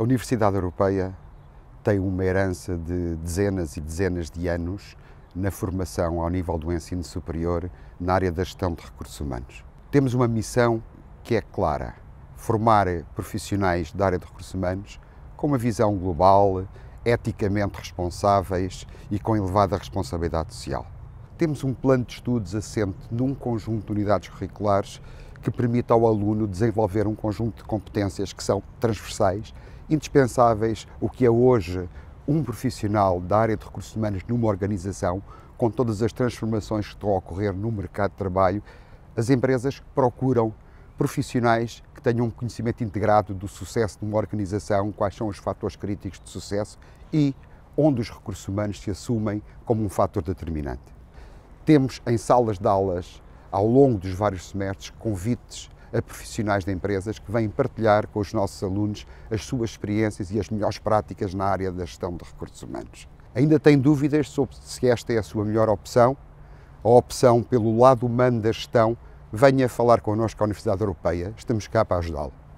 A Universidade Europeia tem uma herança de dezenas e dezenas de anos na formação ao nível do ensino superior na área da gestão de recursos humanos. Temos uma missão que é clara: formar profissionais da área de recursos humanos com uma visão global, eticamente responsáveis e com elevada responsabilidade social. Temos um plano de estudos assente num conjunto de unidades curriculares que permite ao aluno desenvolver um conjunto de competências que são transversais indispensáveis o que é hoje um profissional da área de recursos humanos numa organização, com todas as transformações que estão a ocorrer no mercado de trabalho, as empresas procuram profissionais que tenham um conhecimento integrado do sucesso de uma organização, quais são os fatores críticos de sucesso e onde os recursos humanos se assumem como um fator determinante. Temos em salas de aulas, ao longo dos vários semestres, convites a profissionais de empresas que vêm partilhar com os nossos alunos as suas experiências e as melhores práticas na área da gestão de recursos humanos. Ainda tem dúvidas sobre se esta é a sua melhor opção? A opção pelo lado humano da gestão? Venha falar connosco à Universidade Europeia, estamos cá para ajudá-lo.